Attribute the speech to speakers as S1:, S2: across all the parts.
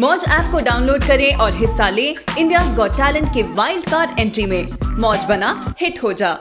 S1: मौज ऐप को डाउनलोड करें और हिस्सा लें इंडिया गॉट टैलेंट के वाइल्ड कार्ड एंट्री में मौज बना हिट हो जा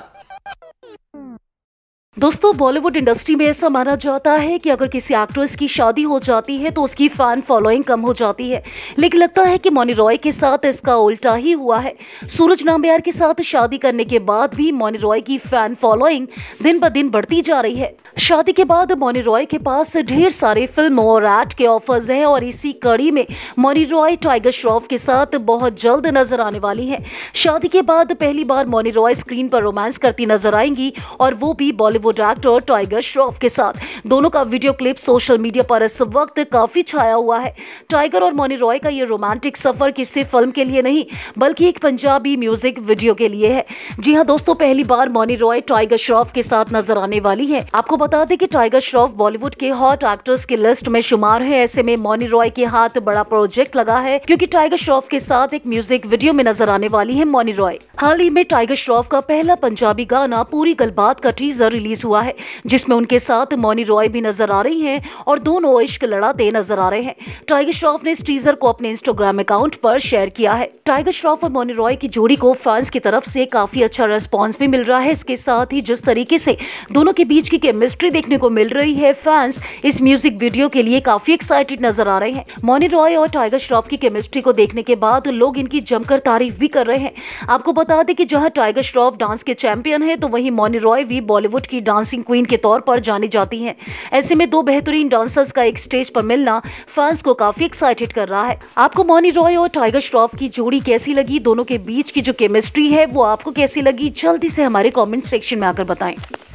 S2: दोस्तों बॉलीवुड इंडस्ट्री में ऐसा माना जाता है कि अगर किसी एक्ट्रेस की शादी हो जाती है तो उसकी फैन फॉलोइंग कम हो जाती है लेकिन लगता है कि मोनी रॉय के साथ इसका उल्टा ही हुआ है सूरज नाम्बियार के साथ शादी करने के बाद भी मोनी रॉय की फैन फॉलोइंग दिन ब दिन बढ़ती जा रही है शादी के बाद मोनी रॉय के पास ढेर सारे फिल्मों और एट के ऑफर्स हैं और इसी कड़ी में मोनी रॉय टाइगर श्रॉफ के साथ बहुत जल्द नजर आने वाली है शादी के बाद पहली बार मोनी रॉय स्क्रीन पर रोमांस करती नजर आएंगी और वो भी Bollywood Bollywood actor Tiger Shroff के साथ दोनों का वीडियो क्लिप सोशल मीडिया पर इस वक्त काफी छाया हुआ है टाइगर और मोनी रॉय का ये रोमांटिक सफर किसी फिल्म के लिए नहीं बल्कि एक पंजाबी म्यूजिक वीडियो के लिए है जी हाँ दोस्तों पहली बार मोनी रॉय टाइगर श्रॉफ के साथ नजर आने वाली है आपको बता दें कि टाइगर श्रॉफ बॉलीवुड के हॉट एक्टर्स की लिस्ट में शुमार है ऐसे में मोनी रॉय के हाथ बड़ा प्रोजेक्ट लगा है क्योंकि टाइगर श्रॉफ के साथ एक म्यूजिक वीडियो में नजर आने वाली है मोनी रॉय हाल ही में टाइगर श्रॉफ का पहला पंजाबी गाना पूरी गलबात का टीजर रिलीज रिलीज़ हुआ है जिसमें उनके साथ मोनी रॉय भी नज़र आ रही हैं और दोनों इश्क लड़ाते नज़र आ रहे हैं टाइगर श्रॉफ ने इस टीज़र को अपने इंस्टाग्राम अकाउंट पर शेयर किया है टाइगर श्रॉफ और मोनी रॉय की जोड़ी को फैंस की तरफ से काफ़ी अच्छा रेस्पॉन्स भी मिल रहा है इसके साथ ही जिस तरीके से दोनों के बीच की केमिस्ट्री देखने को मिल रही है फैंस इस म्यूजिक वीडियो के लिए काफ़ी एक्साइटेड नज़र आ रहे हैं मोनी रॉय और टाइगर श्रॉफ की केमिस्ट्री को देखने के बाद लोग इनकी जमकर तारीफ भी कर रहे हैं आपको बता दें कि जहां टाइगर श्रॉफ डांस के चैंपियन है तो वहीं मोनी रॉय भी बॉलीवुड की की डांसिंग क्वीन के तौर पर जानी जाती हैं ऐसे में दो बेहतरीन डांसर्स का एक स्टेज पर मिलना फैंस को काफी एक्साइटेड कर रहा है आपको मोनी रॉय और टाइगर श्रॉफ की जोड़ी कैसी लगी दोनों के बीच की जो केमिस्ट्री है वो आपको कैसी लगी जल्दी से हमारे कॉमेंट सेक्शन में आकर बताएं